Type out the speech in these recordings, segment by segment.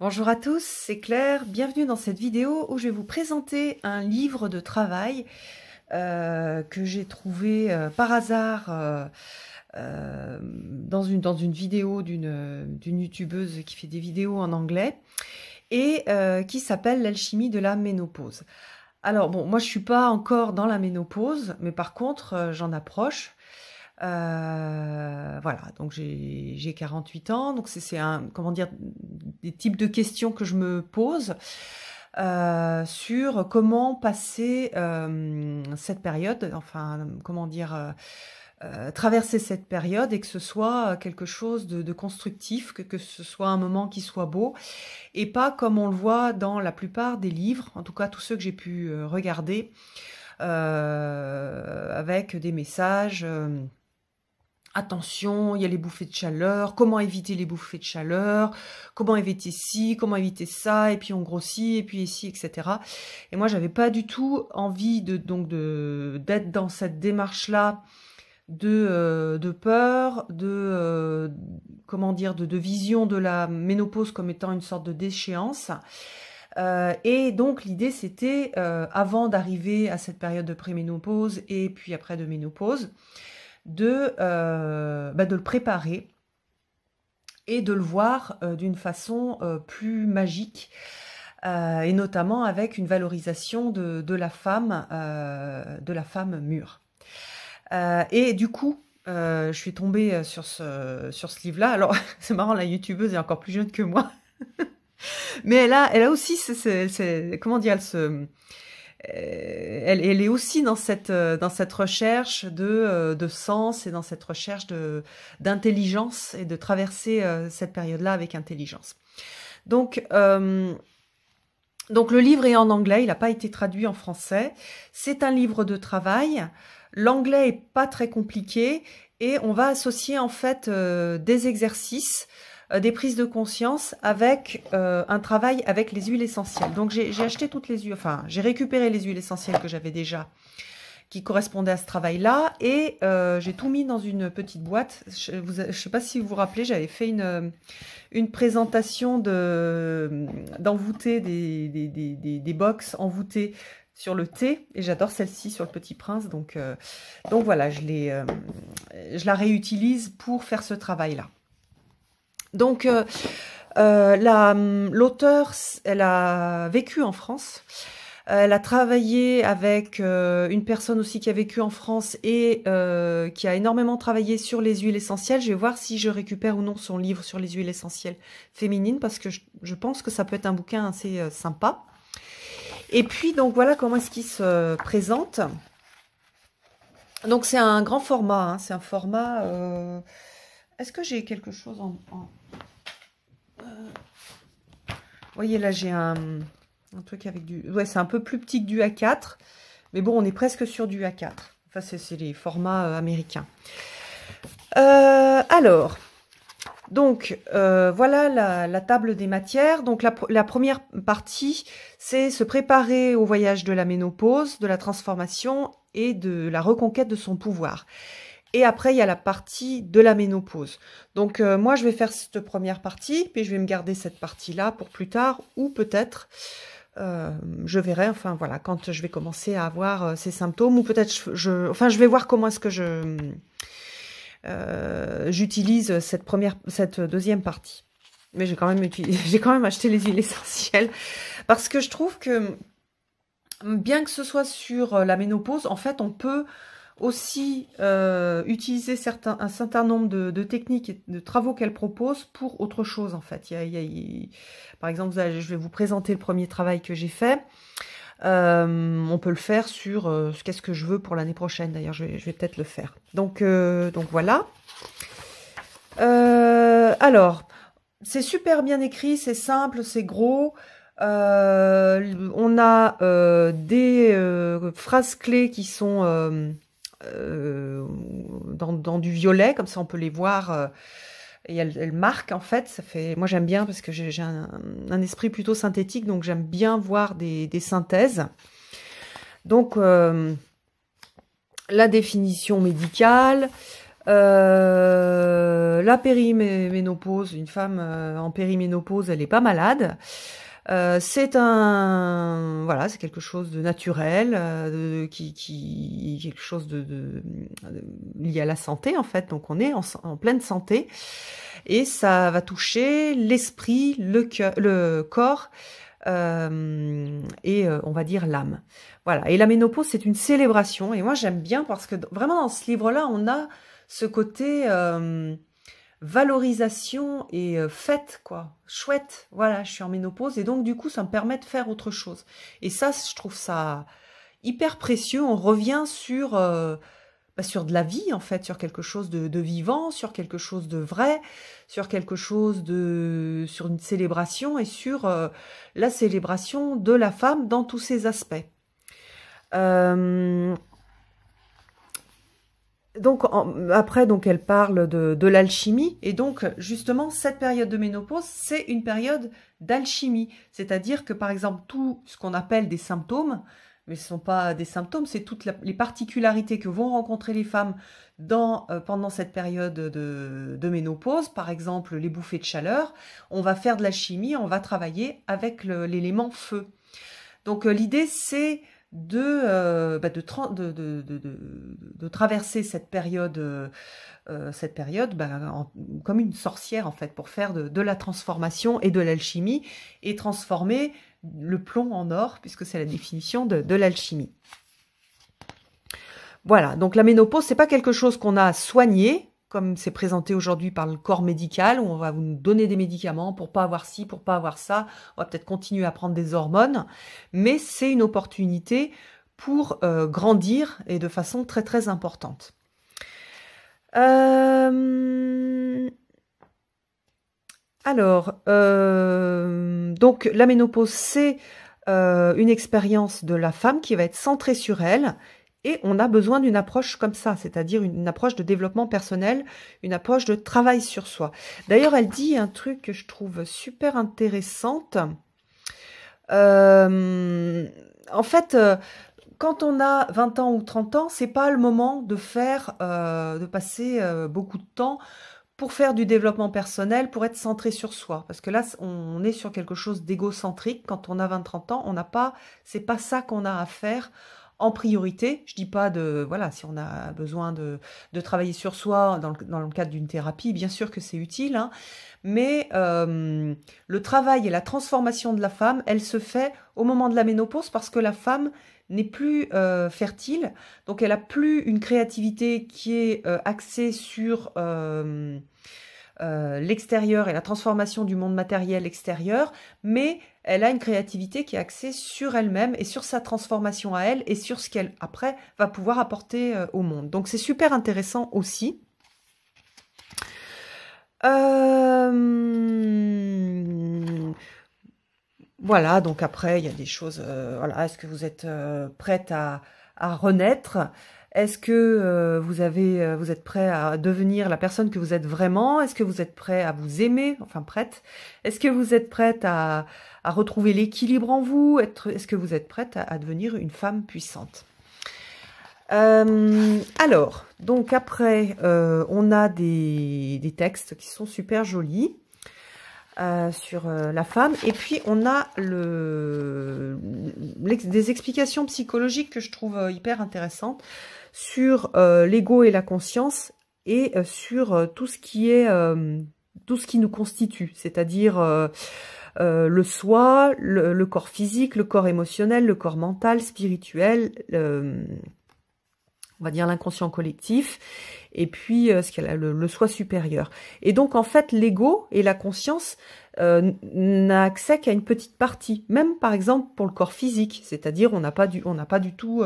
Bonjour à tous, c'est Claire, bienvenue dans cette vidéo où je vais vous présenter un livre de travail euh, que j'ai trouvé euh, par hasard euh, dans, une, dans une vidéo d'une youtubeuse qui fait des vidéos en anglais et qui s'appelle l'alchimie de la ménopause. Alors bon, moi je suis pas encore dans la ménopause, mais par contre j'en approche. Euh, voilà, donc j'ai 48 ans, donc c'est un, comment dire, des types de questions que je me pose euh, sur comment passer euh, cette période, enfin, comment dire, traverser cette période et que ce soit quelque chose de, constructif, que, que, ce soit un moment qui soit beau et pas comme on le voit dans la plupart des livres, en tout cas tous ceux que j'ai pu regarder, avec des messages attention, il y a les bouffées de chaleur, comment éviter les bouffées de chaleur, comment éviter ci, comment éviter ça, et puis on grossit, et puis ici, etc. Et moi, j'avais pas du tout envie de donc d'être dans cette démarche là de euh, de peur, de euh, comment dire, de, vision de la ménopause comme étant une sorte de déchéance. Euh, et donc l'idée c'était avant d'arriver à cette période de préménopause et puis après de ménopause, euh, bah, de, le préparer et de le voir euh, d'une façon euh, plus magique. et notamment avec une valorisation de, la femme, de la femme mûre. et du coup, je suis tombée sur ce, sur ce livre-là. Alors, c'est marrant, la youtubeuse est encore plus jeune que moi. Mais elle a, elle a aussi, comment dire, elle se, euh, elle, est aussi dans cette euh, recherche euh, de, sens et dans cette recherche d'intelligence et de traverser cette période-là avec intelligence. Donc donc le livre est en anglais, il n'a pas été traduit en français. C'est un livre de travail. L'anglais est pas très compliqué et on va associer en fait des exercices euh, des prises de conscience avec euh, un travail avec les huiles essentielles. Donc j'ai acheté toutes les huiles, enfin j'ai récupéré les huiles essentielles que j'avais déjà qui correspondaient à ce travail-là. Et euh, j'ai tout mis dans une petite boîte. Je ne sais pas si vous vous rappelez, j'avais fait une, une présentation d'envoûter des, des, des, des, box envoûtées sur le thé. Et j'adore celle-ci sur le Petit Prince. Donc, donc voilà, je, je la réutilise pour faire ce travail-là. Donc, euh, euh, hum, l'auteur, elle a vécu en France. Elle a travaillé avec euh, une personne aussi qui a vécu en France et qui a énormément travaillé sur les huiles essentielles. Je vais voir si je récupère ou non son livre sur les huiles essentielles féminines parce que je, pense que ça peut être un bouquin assez sympa. Et puis, donc voilà comment est-ce qu'il se présente. Donc c'est un grand format, hein. c'est un format est-ce que j'ai quelque chose en... en... Euh, voyez, là, j'ai un, un, truc avec du... Ouais, c'est un peu plus petit que du A4. Mais bon, on est presque sur du A4. Enfin, c'est les formats euh, américains. Euh, alors, donc, voilà la, table des matières. Donc, la première partie, c'est se préparer au voyage de la ménopause, de la transformation et de la reconquête de son pouvoir. Et après, il y a la partie de la ménopause. Donc euh, moi, je vais faire cette première partie, puis je vais me garder cette partie-là pour plus tard, ou peut-être, euh, je verrai, enfin voilà, quand je vais commencer à avoir euh, ces symptômes, ou peut-être, je, enfin, je vais voir comment est-ce que je j'utilise cette première, cette deuxième partie. Mais j'ai quand même j'ai quand même acheté les huiles essentielles parce que je trouve que bien que ce soit sur la ménopause, en fait, on peut aussi euh, utiliser certains, un certain nombre de, techniques et de travaux qu'elle propose pour autre chose en fait. Il Par exemple, je vais vous présenter le premier travail que j'ai fait. Euh, on peut le faire sur euh, qu'est-ce que je veux pour l'année prochaine. D'ailleurs, je vais, peut-être le faire. Donc, donc voilà. alors, c'est super bien écrit, c'est simple, c'est gros. on a des phrases clés qui sont euh, dans, du violet, comme ça on peut les voir. Euh, et elles, marque marquent en fait. Ça fait moi j'aime bien parce que j'ai un, esprit plutôt synthétique, donc j'aime bien voir des, synthèses. Donc euh, la définition médicale, la périménopause, une femme en périménopause, elle n'est pas malade. Euh, c'est un voilà, c'est quelque chose de naturel, euh, qui, quelque chose de, lié à la santé en fait. Donc on est en, pleine santé et ça va toucher l'esprit, le, le corps. Euh, et on va dire l'âme. Voilà. Et la ménopause, c'est une célébration. Et moi, j'aime bien parce que vraiment dans ce livre-là, on a ce côté valorisation et euh, fête, quoi. Chouette, voilà, je suis en ménopause. Et donc, du coup, ça me permet de faire autre chose. Et ça, je trouve ça hyper précieux. On revient sur, euh, bah, sur de la vie, en fait, sur quelque chose de, vivant, sur quelque chose de vrai, sur quelque chose de... sur une célébration et sur euh, la célébration de la femme dans tous ses aspects donc après, donc elle parle de, l'alchimie et donc justement cette période de ménopause, c'est une période d'alchimie, c'est-à-dire que par exemple tout ce qu'on appelle des symptômes, mais ce ne sont pas des symptômes, c'est toutes les particularités que vont rencontrer les femmes dans, euh, pendant cette période de, ménopause, par exemple les bouffées de chaleur. On va faire de la chimie, on va travailler avec l'élément feu. Donc euh, l'idée c'est euh, bah, de, de, de, de, traverser cette période, euh, euh, cette période bah, comme une sorcière en fait, pour faire de, la transformation et de l'alchimie et transformer le plomb en or, puisque c'est la définition de, l'alchimie. Voilà, donc la ménopause, c'est pas quelque chose qu'on a soigné, comme c'est présenté aujourd'hui par le corps médical, où on va vous donner des médicaments pour pas avoir ci, pour pas avoir ça. On va peut-être continuer à prendre des hormones, mais c'est une opportunité pour euh, grandir et de façon très très importante. Euh, alors, euh, donc la ménopause, c'est une expérience de la femme qui va être centrée sur elle et on a besoin d'une approche comme ça, c'est-à-dire une, approche de développement personnel, une approche de travail sur soi. D'ailleurs, elle dit un truc que je trouve super intéressante. Euh, en fait, euh, quand on a 20 ans ou 30 ans, c'est pas le moment de faire, euh, de passer beaucoup de temps pour faire du développement personnel, pour être centré sur soi. Parce que là, on est sur quelque chose d'égocentrique. Quand on a 20-30 ans, on n'a pas, c'est pas ça qu'on a à faire en priorité. Je dis pas de voilà si on a besoin de, travailler sur soi dans le, dans le cadre d'une thérapie, bien sûr que c'est utile, hein. mais euh, le travail et la transformation de la femme, elle se fait au moment de la ménopause parce que la femme n'est plus euh, fertile, donc elle a plus une créativité qui est euh, axée sur euh, l'extérieur et la transformation du monde matériel extérieur, mais elle a une créativité qui est axée sur elle-même et sur sa transformation à elle et sur ce qu'elle, après, va pouvoir apporter euh, au monde. Donc c'est super intéressant aussi. Euh, voilà, donc après, il y a des choses. voilà, est-ce que vous êtes prête à, à renaître est-ce que euh, vous, avez, euh, vous êtes prêt à devenir la personne que vous êtes vraiment Est-ce que vous êtes prêt à vous aimer Enfin, prête. Est-ce que vous êtes prête à, à retrouver l'équilibre en vous Est-ce que vous êtes prête à, devenir une femme puissante euh, alors, donc après, on a des, des, textes qui sont super jolis. sur la femme. Et puis, on a le, des explications psychologiques que je trouve hyper intéressantes sur euh, l'ego et la conscience et euh, sur euh, tout ce qui est tout ce qui nous constitue, c'est-à-dire le soi, le, corps physique, le corps émotionnel, le corps mental, spirituel, on va dire l'inconscient collectif, et puis ce qu'elle a le, soi supérieur. Et donc en fait, l'ego et la conscience euh, n'a accès qu'à une petite partie, même par exemple pour le corps physique, c'est-à-dire on n'a pas du, on n'a pas du tout,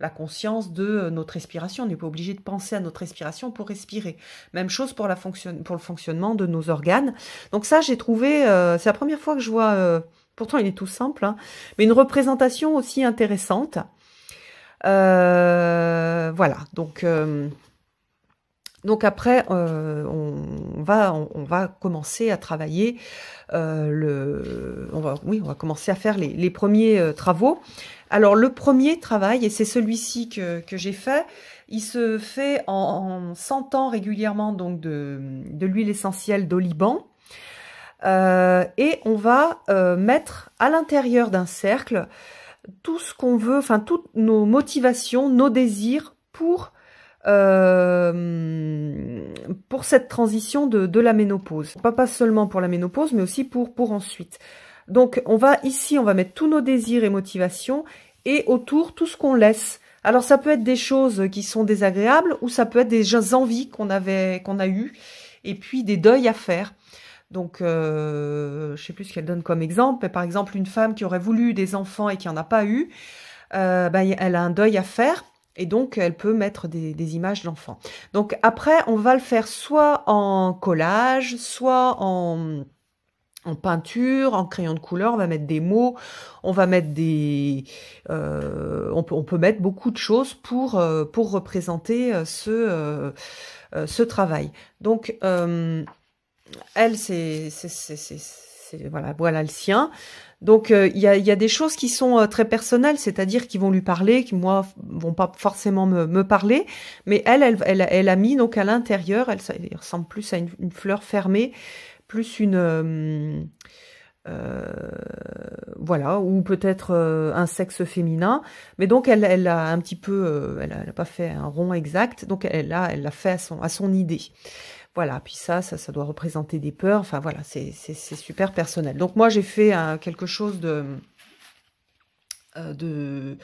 la conscience de euh, notre respiration. On n'est pas obligé de penser à notre respiration pour respirer. Même chose pour, la fonction... pour le fonctionnement de nos organes. Donc ça, j'ai trouvé, euh, c'est la première fois que je vois, euh, pourtant il est tout simple, hein, mais une représentation aussi intéressante. voilà, donc donc après, euh, on, va, on, va commencer à travailler euh, le, on va, oui, on va commencer à faire les, premiers euh, travaux. Alors le premier travail, et c'est celui-ci que, que j'ai fait, il se fait en, sentant régulièrement donc de, de l'huile essentielle d'oliban. et on va mettre à l'intérieur d'un cercle tout ce qu'on veut, enfin toutes nos motivations, nos désirs pour euh, pour cette transition de, la ménopause. Pas, pas seulement pour la ménopause, mais aussi pour, pour ensuite. Donc on va ici, on va mettre tous nos désirs et motivations et autour tout ce qu'on laisse. Alors ça peut être des choses qui sont désagréables ou ça peut être des envies qu'on avait, qu'on a eues et puis des deuils à faire. Donc, euh, je sais plus ce qu'elle donne comme exemple, mais par exemple une femme qui aurait voulu des enfants et qui en a pas eu, euh, ben, elle a un deuil à faire. Et donc, elle peut mettre des, images d'enfants. Donc après, on va le faire soit en collage, soit en, peinture, en crayon de couleur, on va mettre des mots, on va mettre des, euh, on, peut, mettre beaucoup de choses pour euh, pour représenter euh, ce ce travail. Donc elle c'est c'est voilà voilà le sien. Donc euh, il y, a, des choses qui sont euh, très personnelles, c'est-à-dire qui vont lui parler, qui moi vont pas forcément me, parler, mais elle, elle, elle, a mis donc à l'intérieur, elle, ressemble plus à une, fleur fermée, plus une euh, voilà, ou peut-être un sexe féminin, mais donc elle, elle a un petit peu, elle n'a pas fait un rond exact, donc elle l'a elle l'a fait à son idée. Voilà, puis ça, ça, doit représenter des peurs. Enfin voilà, c'est super personnel. Donc moi, j'ai fait euh, quelque chose de... Euh,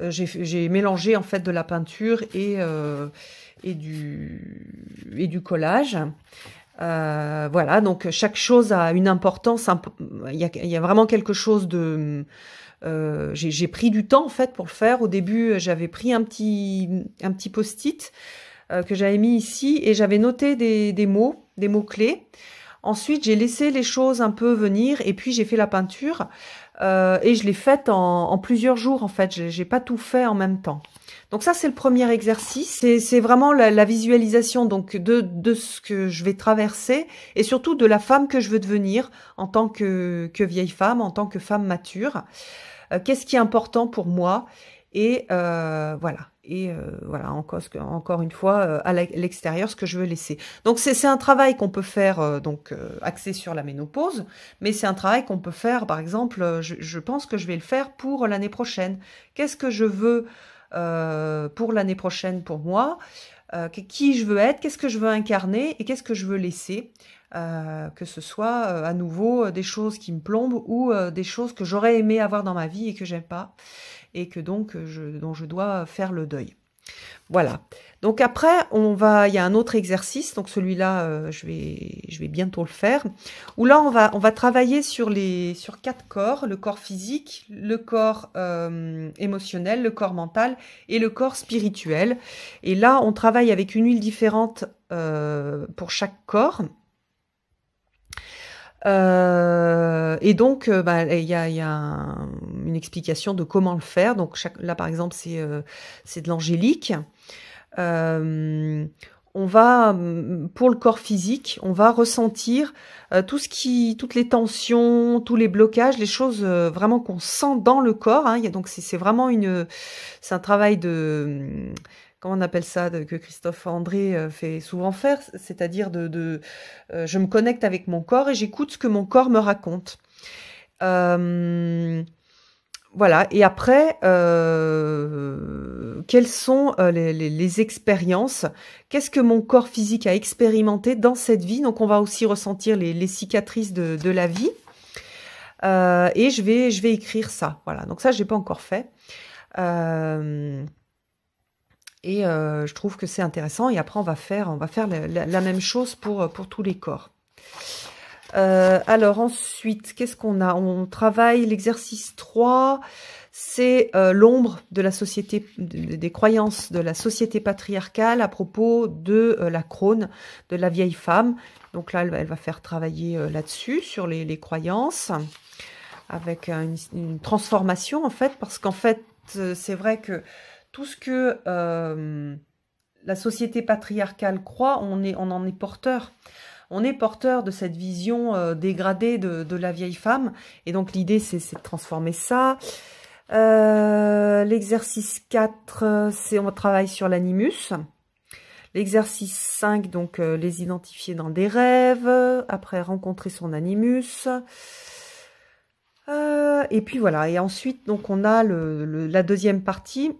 euh, j'ai mélangé en fait de la peinture et, et, du, et du collage. voilà, donc chaque chose a une importance. Il y a, vraiment quelque chose de. j'ai pris du temps en fait pour le faire. Au début, j'avais pris un petit un petit post-it euh, que j'avais mis ici et j'avais noté des, mots, des mots-clés. Ensuite, j'ai laissé les choses un peu venir et puis j'ai fait la peinture euh, et je l'ai faite en, plusieurs jours en fait. J'ai pas tout fait en même temps. Donc ça, c'est le premier exercice. C'est vraiment la, visualisation donc de, de ce que je vais traverser et surtout de la femme que je veux devenir en tant que, que vieille femme, en tant que femme mature. Euh, qu'est-ce qui est important pour moi Et voilà, et euh, voilà encore, une fois euh, à l'extérieur ce que je veux laisser. Donc c'est un travail qu'on peut faire euh, donc axé sur la ménopause, mais c'est un travail qu'on peut faire par exemple, je, pense que je vais le faire pour l'année prochaine. Qu'est-ce que je veux pour l'année prochaine pour moi Qui je veux être Qu'est-ce que je veux incarner Et qu'est-ce que je veux laisser euh, que ce soit euh, à nouveau euh, des choses qui me plombent ou des choses que j'aurais aimé avoir dans ma vie et que j'aime pas et que donc je, dont je dois faire le deuil. Voilà. Donc après, on va, il y a un autre exercice. Donc celui-là, je vais, je vais bientôt le faire. Où là, on va, on va travailler sur les, sur quatre corps le corps physique, le corps émotionnel, le corps mental et le corps spirituel. Et là, on travaille avec une huile différente pour chaque corps. Euh, et donc, euh, bah, il y a, y a une explication de comment le faire. Donc, là, par exemple, c'est euh, de l'angélique. Euh, on va, mm, pour le corps physique, on va ressentir tout ce qui, toutes les tensions, tous les blocages, les choses vraiment qu'on sent dans le corps. Hein. Il y a, donc, c'est vraiment une, c'est un travail de comment on appelle ça, que Christophe André euh, fait souvent faire, c'est-à-dire de, euh, je me connecte avec mon corps et j'écoute ce que mon corps me raconte. Euh, voilà. Et après, quelles sont les, expériences Qu'est-ce que mon corps physique a expérimenté dans cette vie Donc, on va aussi ressentir les, cicatrices de, la vie. et je vais, je vais écrire ça. Voilà. Donc ça, je n'ai pas encore fait. Et euh, je trouve que c'est intéressant. Et après, on va faire, on va faire la, même chose pour, euh, pour tous les corps. Euh, alors ensuite, qu'est-ce qu'on a On travaille l'exercice 3, c'est l'ombre de la société, des croyances de la société patriarcale à propos de la crône, de la vieille femme. Donc là, elle, va faire travailler là-dessus, sur les, croyances, avec une, transformation en fait, parce qu'en fait, c'est vrai que tout ce que euh, la société patriarcale croit, on, est, on en est porteur. On est porteur de cette vision euh, dégradée de, la vieille femme. Et donc l'idée, c'est de transformer ça. Euh, l'exercice 4, c'est on travaille sur l'animus. L'exercice 5, donc les identifier dans des rêves. Après, rencontrer son animus. et puis voilà. Et ensuite, donc on a la deuxième partie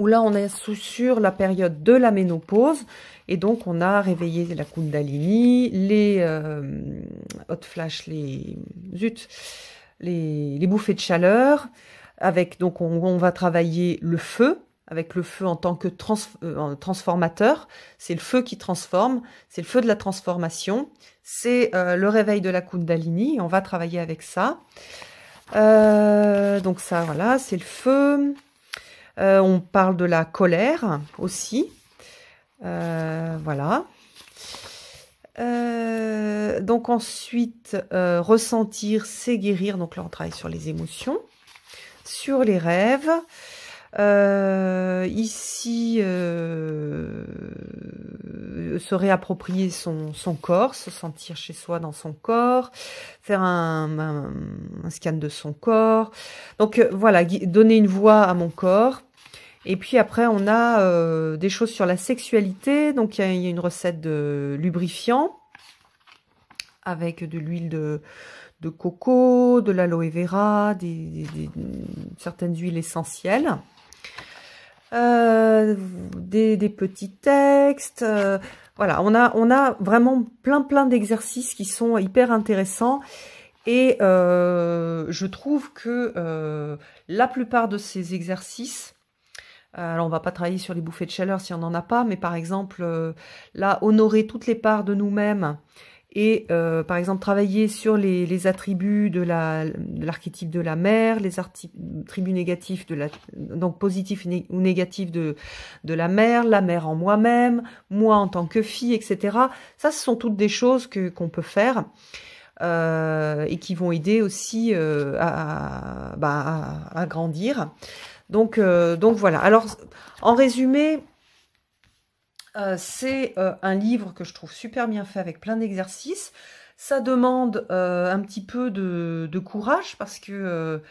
où là, on est sous sur la période de la ménopause. Et donc, on a réveillé la Kundalini, les euh, hot flash, les les, bouffées de chaleur. Avec donc, on, va travailler le feu avec le feu en tant que euh, transformateur. C'est le feu qui transforme, c'est le feu de la transformation, c'est euh, le réveil de la Kundalini. On va travailler avec ça. donc ça, voilà, c'est le feu. Euh, on parle de la colère aussi. Euh, voilà. Euh, donc ensuite, ressentir, c'est guérir. Donc là, on travaille sur les émotions, sur les rêves. Euh, ici, euh, se réapproprier son, corps, se sentir chez soi dans son corps, faire un, scan de son corps. Donc euh, voilà, donner une voix à mon corps. Et puis après, on a euh, des choses sur la sexualité. Donc il y, a une recette de lubrifiant avec de l'huile de, coco, de l'aloe vera, des, des, certaines huiles essentielles euh, des, petits textes. Euh, voilà, on a, on a vraiment plein plein d'exercices qui sont hyper intéressants. Et euh, je trouve que euh, la plupart de ces exercices, alors on va pas travailler sur les bouffées de chaleur si on n'en a pas, mais par exemple, là, honorer toutes les parts de nous-mêmes, et euh, par exemple travailler sur les, attributs de l'archétype la, de, de, la mère, les attributs négatifs de la donc positifs ou négatifs de, de la mère, la mère en moi-même, moi en tant que fille, etc. Ça, ce sont toutes des choses que qu'on peut faire. Euh, et qui vont aider aussi euh, à, bah, à, grandir. Donc, donc voilà. Alors, en résumé, euh, c'est euh, un livre que je trouve super bien fait avec plein d'exercices. Ça demande euh, un petit peu de, courage parce que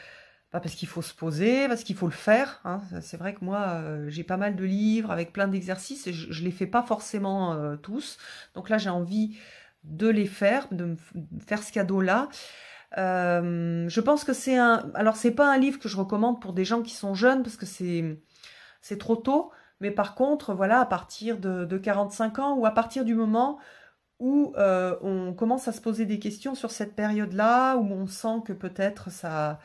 bah, parce qu'il faut se poser, parce qu'il faut le faire. Hein. C'est vrai que moi j'ai pas mal de livres avec plein d'exercices et je, ne les fais pas forcément tous. Donc là j'ai envie de les faire, de me faire ce cadeau là. je pense que c'est un. Alors c'est pas un livre que je recommande pour des gens qui sont jeunes parce que c'est trop tôt. Mais par contre, voilà, à partir de, 45 ans ou à partir du moment où euh, on commence à se poser des questions sur cette période-là, où on sent que peut-être ça,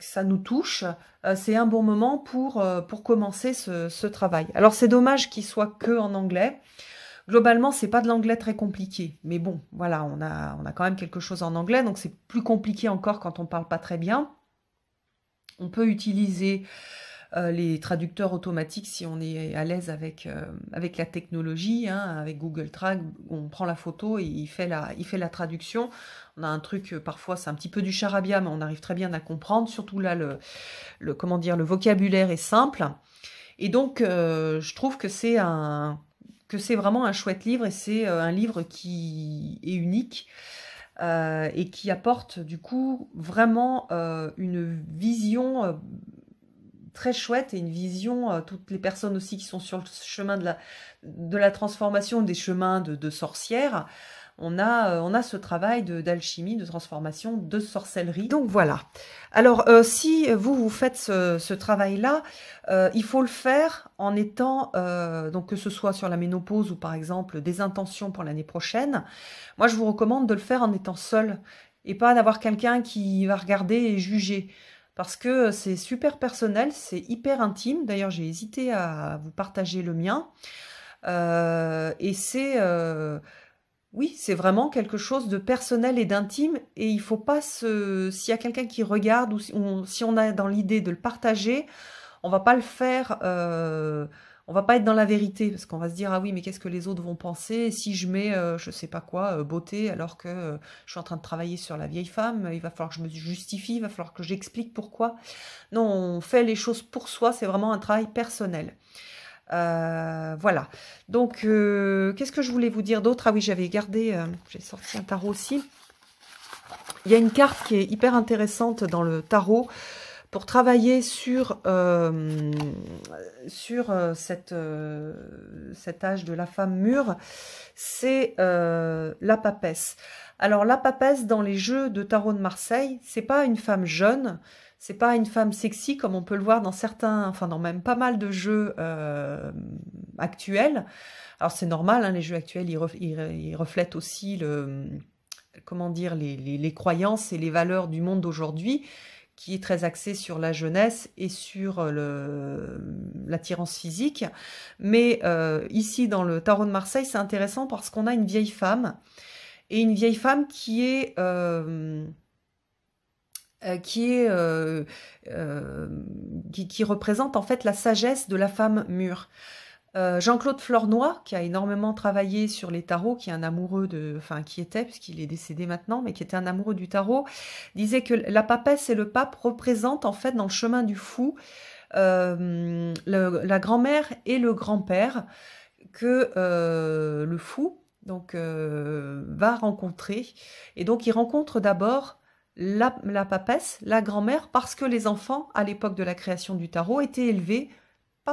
ça nous touche, euh, c'est un bon moment pour, euh, pour commencer ce, ce, travail. Alors c'est dommage qu'il soit que en anglais. Globalement, c'est pas de l'anglais très compliqué, mais bon, voilà, on a, on a quand même quelque chose en anglais, donc c'est plus compliqué encore quand on parle pas très bien. On peut utiliser euh, les traducteurs automatiques si on est à l'aise avec, euh, avec la technologie, hein, avec Google Track, on prend la photo et il fait la, il fait la traduction. On a un truc, euh, parfois c'est un petit peu du charabia, mais on arrive très bien à comprendre. Surtout là, le, comment dire, le vocabulaire est simple. Et donc, je trouve que c'est un que c'est vraiment un chouette livre et c'est un livre qui est unique. et qui apporte du coup vraiment une vision très chouette et une vision, euh, toutes les personnes aussi qui sont sur le chemin de la, de la transformation, des chemins de, sorcières, on a, euh, on a ce travail d'alchimie, de, transformation, de sorcellerie. Donc voilà. Alors euh, si vous vous faites ce, travail-là, il faut le faire en étant, donc que ce soit sur la ménopause ou par exemple des intentions pour l'année prochaine, moi je vous recommande de le faire en étant seul et pas d'avoir quelqu'un qui va regarder et juger parce que euh, c'est super personnel, c'est hyper intime. D'ailleurs, j'ai hésité à vous partager le mien. Euh, et c'est... Euh, oui, c'est vraiment quelque chose de personnel et d'intime et il ne faut pas se... S'il y a quelqu'un qui regarde ou si on, si a dans l'idée de le partager, on ne va pas le faire on va pas être dans la vérité parce qu'on va se dire ah oui mais qu'est-ce que les autres vont penser si je mets je euh, je sais pas quoi euh, beauté alors que euh, je suis en train de travailler sur la vieille femme il va falloir que je me justifie il va falloir que j'explique pourquoi non on fait les choses pour soi c'est vraiment un travail personnel voilà donc qu'est-ce que je voulais vous dire d'autre ah oui j'avais gardé j'ai sorti un tarot aussi il y a une carte qui est hyper intéressante dans le tarot pour travailler sur, euh, sur euh, cette, euh, cet âge de la femme mûre, c'est la papesse. Alors la papesse dans les jeux de tarot de Marseille, c'est pas une femme jeune, c'est pas une femme sexy comme on peut le voir dans certains, enfin dans même pas mal de jeux actuels. Alors c'est normal, hein, les jeux actuels, ils, reflètent aussi le, comment dire, les croyances et les valeurs du monde d'aujourd'hui qui est très axé sur la jeunesse et sur euh, l'attirance physique. Mais euh, ici, dans le Tarot de Marseille, c'est intéressant parce qu'on a une vieille femme, et une vieille femme qui est... Euh, qui qui, représente en fait la sagesse de la femme mûre. Euh, Jean-Claude Flornoy, qui a énormément travaillé sur les tarots, qui est un amoureux de, enfin qui était, puisqu'il est décédé maintenant, mais qui était un amoureux du tarot, disait que la papesse et le pape représentent en fait dans le chemin du fou euh, la grand-mère et le grand-père que euh, le fou donc va rencontrer. Et donc il rencontre d'abord la, la papesse, la grand-mère, parce que les enfants à l'époque de la création du tarot étaient élevés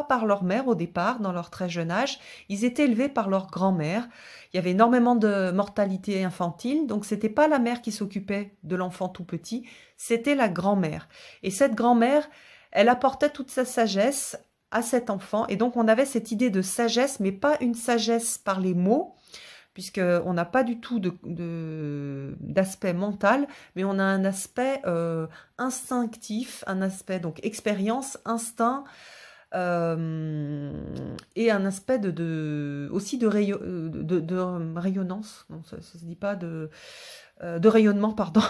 par leur mère au départ, dans leur très jeune âge. Ils étaient élevés par leur grand-mère. Il y avait énormément de mortalité infantile, donc c'était pas la mère qui s'occupait de l'enfant tout petit, c'était la grand-mère. Et cette grand-mère, elle apportait toute sa sagesse à cet enfant. Et donc on avait cette idée de sagesse, mais pas une sagesse par les mots, puisqu'on n'a pas du tout d'aspect mental, mais on a un aspect euh, instinctif, un aspect donc expérience, instinct, euh, et un aspect de, de aussi de, euh, de, de, rayonnance, non, ça, se dit pas de, euh, de rayonnement, pardon,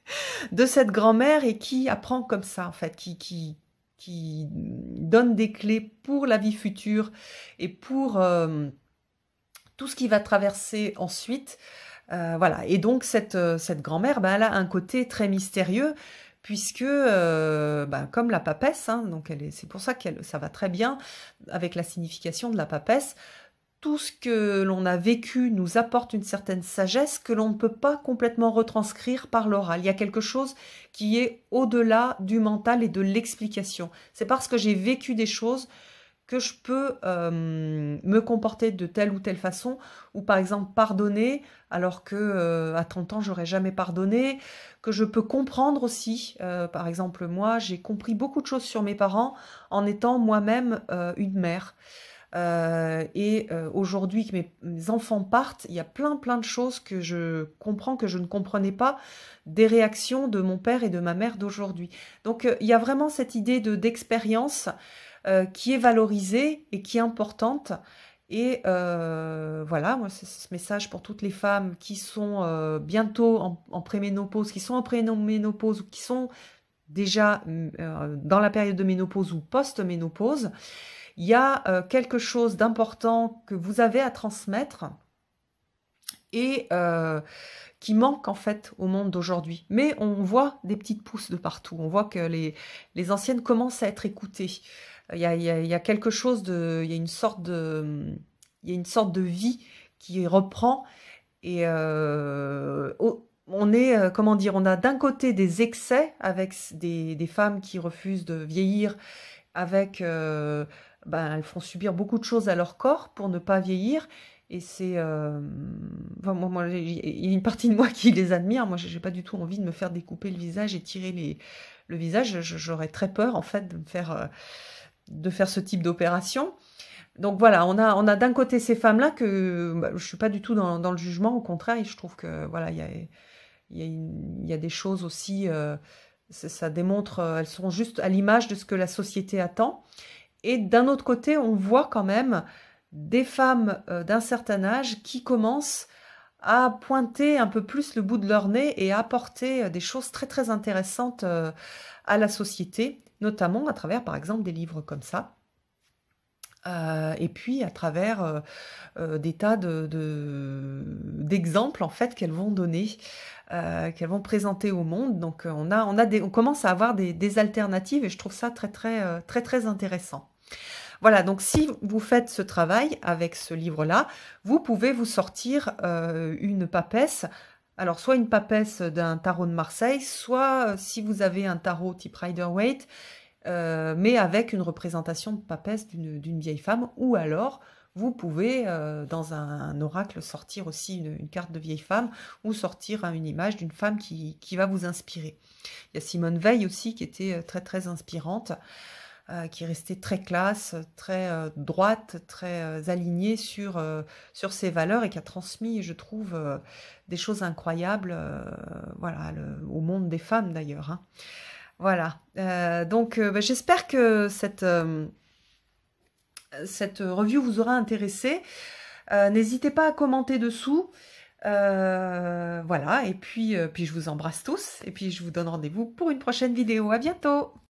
de cette grand-mère et qui apprend comme ça en fait, qui, qui, qui donne des clés pour la vie future et pour tout ce qui va traverser ensuite. voilà. Et donc cette, cette grand-mère, ben, elle a un côté très mystérieux puisque euh, bah, comme la papesse, hein, donc c'est pour ça que ça va très bien avec la signification de la papesse, tout ce que l'on a vécu nous apporte une certaine sagesse que l'on ne peut pas complètement retranscrire par l'oral. Il y a quelque chose qui est au-delà du mental et de l'explication. C'est parce que j'ai vécu des choses que je peux euh, me comporter de telle ou telle façon, ou par exemple pardonner alors que euh, à 30 ans j'aurais jamais pardonné, que je peux comprendre aussi. Euh, par exemple moi j'ai compris beaucoup de choses sur mes parents en étant moi-même une mère. et aujourd'hui que mes, mes, enfants partent, il y a plein plein de choses que je comprends que je ne comprenais pas des réactions de mon père et de ma mère d'aujourd'hui. Donc il y a vraiment cette idée de d'expérience. Euh, qui est valorisée et qui est importante. Et euh, voilà, moi, c'est ce message pour toutes les femmes qui sont euh, bientôt en, en, préménopause, qui sont en préménopause ou qui sont déjà dans la période de ménopause ou post-ménopause. Il y a quelque chose d'important que vous avez à transmettre et qui manque en fait au monde d'aujourd'hui. Mais on voit des petites pousses de partout, on voit que les, les anciennes commencent à être écoutées. Il y a, quelque chose de, il y a une sorte de, il y a une sorte de vie qui reprend et euh, on est, euh, comment dire, on a d'un côté des excès avec des, des, femmes qui refusent de vieillir, avec, euh, ben, elles font subir beaucoup de choses à leur corps pour ne pas vieillir. Et c'est, enfin, moi, il y a une partie de moi qui les admire. Moi, j'ai pas du tout envie de me faire découper le visage et tirer les, le visage. J'aurais très peur, en fait, de me faire de faire ce type d'opération. Donc voilà, on a, on a d'un côté ces femmes-là que bah, je ne suis pas du tout dans, le jugement, au contraire, et je trouve que voilà, il y a, des choses aussi, euh, ça démontre, euh, elles sont juste à l'image de ce que la société attend. Et d'un autre côté, on voit quand même des femmes euh, d'un certain âge qui commencent à pointer un peu plus le bout de leur nez et à apporter des choses très très intéressantes à la société notamment à travers par exemple des livres comme ça, euh, et puis à travers euh, euh, des tas d'exemples de, d'exemples en fait qu'elles vont donner, qu'elles vont présenter au monde. Donc on a, on a des, on commence à avoir des, des, alternatives et je trouve ça très très très très intéressant. Voilà, donc si vous faites ce travail avec ce livre-là, vous pouvez vous sortir une papesse alors, soit une papesse d'un tarot de Marseille, soit euh, si vous avez un tarot type Rider-Waite, euh, mais avec une représentation de papesse d'une vieille femme, ou alors vous pouvez, euh, dans un, oracle, sortir aussi une, carte de vieille femme ou sortir une image d'une femme qui, qui, va vous inspirer. Il y a Simone Veil aussi qui était très très inspirante. Euh, qui restait très classe, très euh, droite, très euh, alignée sur, sur ses valeurs et qui a transmis, je trouve, des choses incroyables voilà, au monde des femmes d'ailleurs. Hein. Voilà. donc bah, j'espère que cette, cette review vous aura intéressé. N'hésitez pas à commenter dessous. voilà, et puis, puis je vous embrasse tous, et puis je vous donne rendez-vous pour une prochaine vidéo. À bientôt